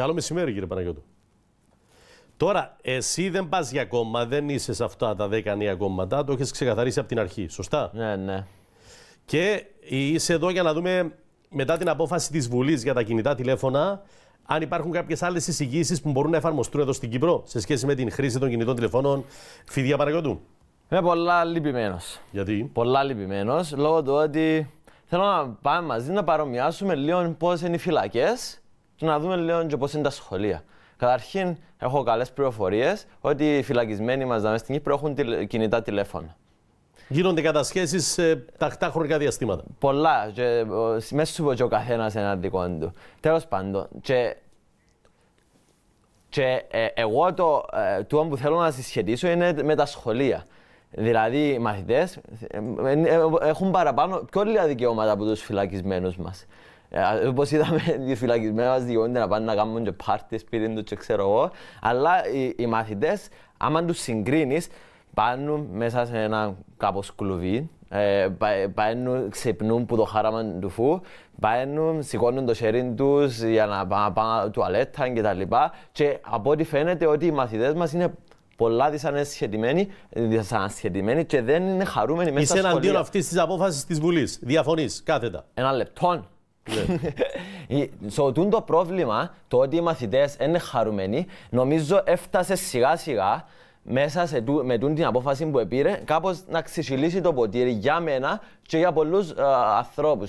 Καλό μεσημέρι, κύριε Παναγιώτου. Τώρα, εσύ δεν πας για κόμμα, δεν είσαι σε αυτά τα δέκα νέα κόμματα. Το έχεις ξεκαθαρίσει από την αρχή, σωστά. Ναι, ναι. Και είσαι εδώ για να δούμε μετά την απόφαση της Βουλής για τα κινητά τηλέφωνα, αν υπάρχουν κάποιες άλλες εισηγήσεις που μπορούν να εφαρμοστούν εδώ στην Κύπρο σε σχέση με την χρήση των κινητών τηλεφώνων. Φίδια Παναγιώτου. Είμαι πολλά λυπημένος. Γιατί? Πολλά λυπημένος, λόγω του ότι θέλω να πάμε μαζί να παρομοιάσουμε λίγο πώς είναι οι φυλακές και να δούμε λίγο και πώς είναι τα σχολεία. Καταρχήν, έχω καλές πληροφορίες ότι οι φυλακισμένοι μας μέσα στην Κύπρο έχουν κινητά τηλέφωνα. Γίνονται κατασχέσεις σε τακτά χρονικά διαστήματα. Πολλά. μέσα σου και ο καθένας ένα δικό του. Τέλος πάντων, και, και ε, εγώ το, ε, το που θέλω να συσχετίσω είναι με τα σχολεία. Δηλαδή, οι μαθητές ε, ε, ε, έχουν παραπάνω πιο λίγα δικαιώματα από τους φυλακισμένους μας. Όπως είδαμε, οι φυλακισμένοι μας δικαιούνται να πάνε να κάνουν και πάρτι σπίτι του και ξέρω εγώ. Αλλά οι, οι μαθητές, άμα τους συγκρίνεις, πάνε μέσα σε ένα κάπως κλουβί, ε, παίνουν, ξυπνούν που το χάραμα του φού, πάνε, σηκώνουν το χέρι του για να πάνε τουαλέτα Και, τα λοιπά. και από ό,τι φαίνεται ότι οι μαθητές μας είναι πολλά δυσανασχετημένοι, και δεν είναι χαρούμενοι μέσα στα σχολεία. Είσαι εναντίον αυτή τη απόφαση τη Βουλή. Διαφωνεί κάθετα. Ένα λεπτό. Σε ναι. το πρόβλημα, το ότι οι μαθητέ είναι χαρούμενοι, νομίζω έφτασε σιγά σιγά μέσα σε με την απόφαση που πήρε, κάπω να ξεσυλίσει το ποτήρι για μένα και για πολλού ε, ανθρώπου.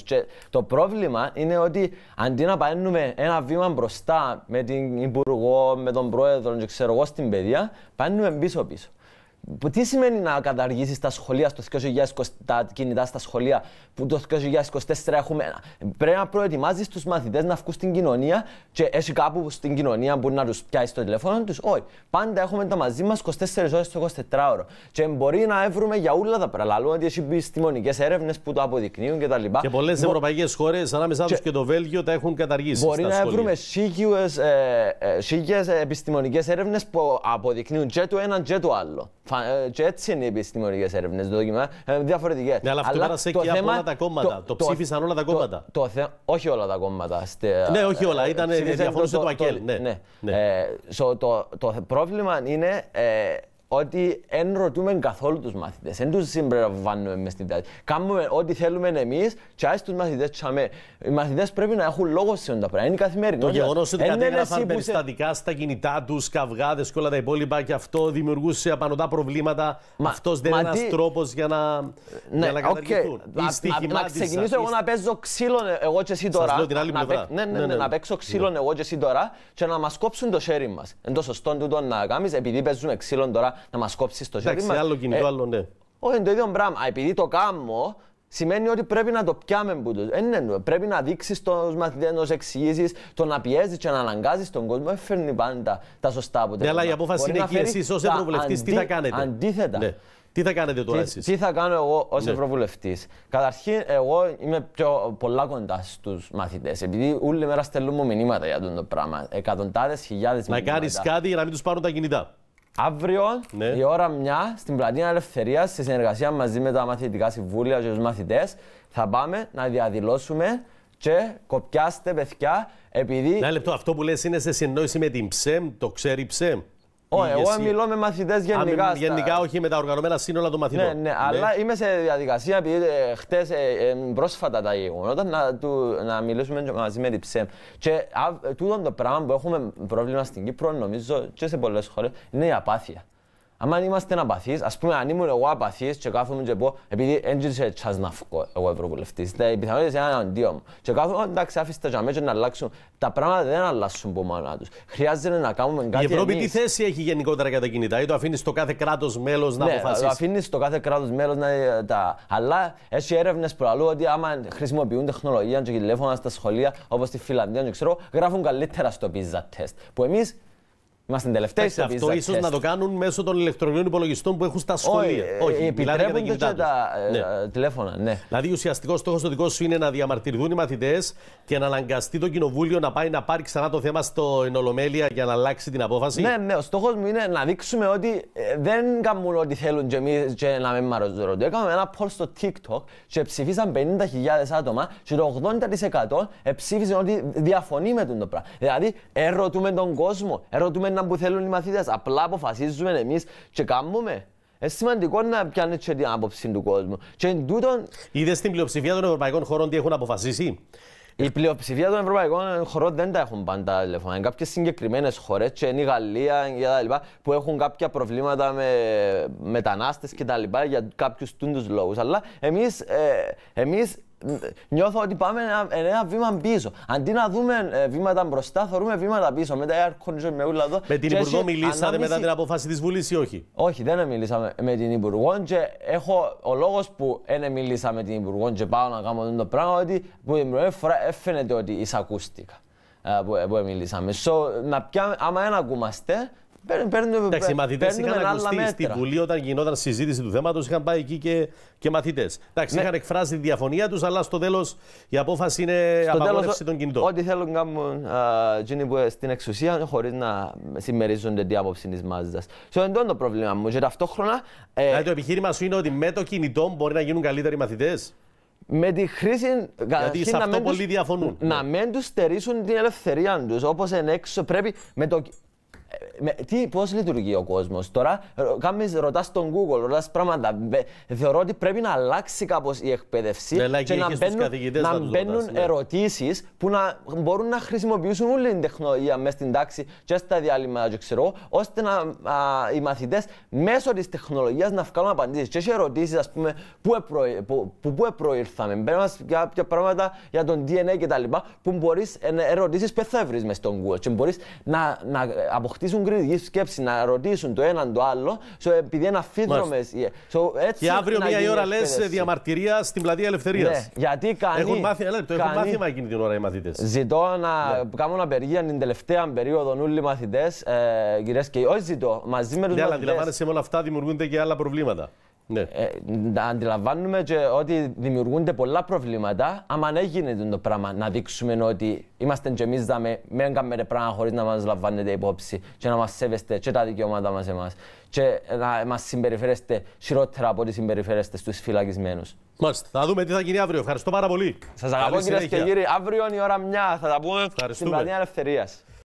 το πρόβλημα είναι ότι αντί να παίρνουμε ένα βήμα μπροστά με την Υπουργό, με τον Πρόεδρο και ξέρω εγώ στην παιδεία, παίρνουμε πίσω-πίσω τι σημαίνει να καταργήσεις τα σχολεία στο 2020, τα κινητά στα σχολεία, που το 2024 έχουμε. Πρέπει να προετοιμάζεις τους μαθητές να βγουν στην κοινωνία και έχει κάπου στην κοινωνία μπορεί να τους πιάσει το τηλέφωνο τους. Όχι. Πάντα έχουμε τα μαζί μας 24 ώρε στο 24ωρο. Και μπορεί να βρούμε για όλα τα πράγματα. Λόγω ότι έχει επιστημονικές έρευνες που το αποδεικνύουν κτλ. Και, και πολλές Μπο... ευρωπαϊκές χώρες, ανάμεσά τους και... και το Βέλγιο, τα έχουν καταργήσει. Μπορεί στα να σχολεία. βρούμε σύγχυες ε, ε, επιστημονικές έρευνες που αποδεικνύουν και το ένα και άλλο. Ε, και έτσι είναι οι επιστημονικέ έρευνε, δοκιμά, ε, διαφορετικέ. Ναι, αλλά αυτό πέρασε και από όλα τα κόμματα. Το, ψήφισαν όλα τα κόμματα. όχι όλα τα κόμματα. Ναι, όχι όλα. Ήταν ε, διαφορετικό το, το, ναι, ναι. Ναι. το, το, πρόβλημα είναι ότι δεν ρωτούμε καθόλου τους μαθητές. Δεν τους συμπεριλαμβάνουμε μες στην τάση. Κάνουμε ό,τι θέλουμε εμείς, και τους μαθητές τσαμέ. Οι μαθητές πρέπει να έχουν λόγο σε όλα πράγματα. Είναι καθημερινό. Το γεγονός ότι κατέγραφαν περιστατικά στα κινητά τους, καυγάδες και όλα τα υπόλοιπα, και αυτό δημιουργούσε απανοτά προβλήματα. Αυτός δεν είναι ένας τρόπος για να, ναι, για να καταργηθούν. Να ξεκινήσω εγώ να παίζω ξύλων ε, εγώ και εσύ τώρα. Να ναι, ναι, ναι, παίξω ξύλον εγώ και εσύ τώρα και να μας κόψουν το χέρι μας. Εν το σωστό να κάνεις επειδή παίζουν ξύλο τώρα να μας κόψεις το ζώο. Εντάξει, άλλο κινητό, ε, άλλο ναι. Όχι, το ίδιο πράγμα. Επειδή το κάνω, σημαίνει ότι πρέπει να το πιάμε που το... Ε, ναι, ναι πρέπει να δείξεις στους μαθητές, να τους εξηγήσεις, το να πιέζεις και να αναγκάζεις τον κόσμο. Δεν φέρνει πάντα τα σωστά αποτελέσματα. Ναι, αλλά η απόφαση είναι εκεί. Εσείς ως ευρωβουλευτής, τι θα κάνετε. Αντίθετα. Ναι. Τι θα κάνετε τώρα εσείς. Τι θα κάνω εγώ ως ναι. Ευρωβουλευτής. Καταρχήν, εγώ είμαι πιο πολλά κοντά στους μαθητές. Επειδή όλη μέρα στελούμε μηνύματα για αυτό το πράγμα. Εκατοντάδες χιλιάδες μηνύματα. Να κάνεις κάτι για να μην τους πάρουν τα κινητά. Αύριο ναι. η ώρα μια στην Πλατεία Ελευθερίας, σε συνεργασία μαζί με τα μαθητικά συμβούλια και τους μαθητές, θα πάμε να διαδηλώσουμε και κοπιάστε παιδιά επειδή. Ένα λεπτό, αυτό που λες είναι σε συνεννόηση με την ΨΕΜ, το ξέρει η ΨΕΜ. Όχι, εγώ μιλώ με μαθητές γενικά. Α, γενικά, όχι με τα οργανωμένα σύνολα των μαθητών. Ναι, ναι, ναι, αλλά είμαι σε διαδικασία, επειδή ε, χτες ε, ε, πρόσφατα τα γεγονότα, να, του, να μιλήσουμε μαζί με την ΨΕΜ. Και α, τούτο το πράγμα που έχουμε πρόβλημα στην Κύπρο, νομίζω και σε πολλές χώρες, είναι η απάθεια. Αν είμαστε απαθεί, ας πούμε, αν ήμουν εγώ απαθή και κάθομαι και πω, επειδή έντζησε τσάς να φύγω εγώ ευρωβουλευτής, οι είναι αντίο μου. Και κάθομαι, εντάξει, άφησε τα να αλλάξουν. Τα πράγματα δεν αλλάσουν από τους. Χρειάζεται να κάνουμε κάτι. Η Ευρώπη τι θέση έχει γενικότερα για τα κινητά, ή το αφήνεις στο κάθε κράτος μέλος να ναι, αποφασίσει. Το αφήνεις στο κάθε κράτος μέλος να ε, τα. Αλλά έχει έρευνες αλλού ότι άμα χρησιμοποιούν τεχνολογία και τηλέφωνα στα σχολεία, όπως στη Φιλανδία, να ξέρω, γράφουν καλύτερα στο πίζα τεστ. Που εμείς Είμαστε τελευταίοι σε Αυτό ίσως να το κάνουν μέσω των ηλεκτρονικών υπολογιστών που έχουν στα σχολεία. Ε, όχι, όχι ε, δηλαδή και τα ε, ναι. τηλέφωνα. Ναι. Δηλαδή, ουσιαστικό στόχος το δικό σου είναι να διαμαρτυρηθούν οι μαθητές και να αναγκαστεί το κοινοβούλιο να πάει να πάρει ξανά το θέμα στο Ενολομέλεια για να αλλάξει την απόφαση. Ναι, ναι. Ο στόχος μου είναι να δείξουμε ότι δεν κάνουμε ό,τι θέλουν και εμείς και να μην μαραζορώνουν. Έκαναμε ένα poll στο TikTok και ψήφισαν 50.000 άτομα και το 80% ψήφισαν ότι διαφωνεί με τον το πράγμα. Δηλαδή, ερωτούμε τον κόσμο, ερωτούμε να που θέλουν οι μαθητές. Απλά αποφασίζουμε εμείς και κάνουμε. Είναι σημαντικό να πιάνει και την άποψη του κόσμου. Και εν τούτον... Είδες την πλειοψηφία των ευρωπαϊκών χωρών τι έχουν αποφασίσει. Η πλειοψηφία των ευρωπαϊκών χωρών δεν τα έχουν πάντα τηλεφωνά. Είναι κάποιες συγκεκριμένες χώρες, και είναι η Γαλλία κτλ. που έχουν κάποια προβλήματα με μετανάστες κτλ. για κάποιους τούντους λόγους. Αλλά εμείς ε, εμείς νιώθω ότι πάμε ένα, ένα βήμα πίσω. Αντί να δούμε ε, βήματα μπροστά, θεωρούμε βήματα πίσω. Με η Αρκονίζο με όλα εδώ. Με την Υπουργό μιλήσατε μετά την απόφαση της Βουλής ή όχι. Όχι, δεν μιλήσαμε με την Υπουργό. Και έχω, ο λόγος που δεν ναι, μιλήσαμε με την Υπουργό και πάω να κάνω το πράγμα ότι που την πρώτη φορά έφαινεται ε, ότι εισακούστηκα ε, που, που μιλήσαμε. So, να πιάμε, άμα δεν ακούμαστε, Εντάξει, οι μαθητές είχαν ακουστεί στην Βουλή όταν γινόταν συζήτηση του θέματος. Είχαν πάει εκεί και, και μαθητές. Εντάξει, ναι. είχαν εκφράσει τη διαφωνία τους, αλλά στο τέλος η απόφαση είναι απαγόρευση των κινητών. Ό,τι θέλουν να κάνουν εκείνοι που στην εξουσία χωρίς να συμμερίζονται την άποψη της μάζας. Αυτό είναι το πρόβλημα μου. Και ταυτόχρονα. Ε... Δηλαδή, το επιχείρημα σου είναι ότι με το κινητό μπορεί να γίνουν καλύτεροι μαθητές. Με τη χρήση Γιατί σε αυτό πολλοί διαφωνούν. Να ναι. μην τους στερήσουν την ελευθερία τους. Όπως εν πρέπει με το, ε, με, τι, πώς λειτουργεί ο κόσμος. Τώρα ε, κάνεις, ρωτάς στον Google, ρωτάς πράγματα. Θεωρώ ότι πρέπει να αλλάξει κάπως η εκπαίδευση ναι, και να μπαίνουν, να να μπαίνουν ναι. ερωτήσεις που να μπορούν να χρησιμοποιήσουν όλη την τεχνολογία μέσα στην τάξη και στα διάλειμματα ξέρω, ώστε να, οι μαθητές μέσω της τεχνολογίας να βγάλουν απαντήσεις. Και έχει ερωτήσεις, ας πούμε, πού επρο, που, που, προήρθαμε, κάποια πράγματα για τον DNA κτλ. που μπορείς, ερωτήσεις που θα βρεις στον Google και μπορείς να, να ε, αποκτήσεις χτίσουν κριτική σκέψη, να ρωτήσουν το έναν το άλλο, so, επειδή είναι αφίδρομε. So, και αύριο μία ώρα λε διαμαρτυρία στην πλατεία Ελευθερίας. Ναι, γιατί κανεί. Έχουν μάθει, έλα, το έχουν μάθημα εκείνη την ώρα οι μαθητές. Ζητώ να ναι. ένα απεργία την τελευταία περίοδο όλοι οι μαθητές, ε, κυρίες και όχι ζητώ, μαζί με τους Ναι, αλλά αντιλαμβάνεσαι με όλα αυτά δημιουργούνται και άλλα προβλήματα. Ναι. Ε, αντιλαμβάνουμε και ότι δημιουργούνται πολλά προβλήματα. άμα δεν γίνεται το πράγμα, να δείξουμε ότι είμαστε και εμείς δάμε, κάνουμε πράγματα χωρίς να μας λαμβάνετε υπόψη και να μας σέβεστε και τα δικαιώματα μας εμάς. Και να μας συμπεριφέρεστε χειρότερα από ό,τι συμπεριφέρεστε στους φυλακισμένους. Μάλιστα. Θα δούμε τι θα γίνει αύριο. Ευχαριστώ πάρα πολύ. Σας αγαπώ κυρίες και κύριοι. Αύριο είναι η ώρα μια. Θα τα πούμε στην Πλατεία Ελευθερίας.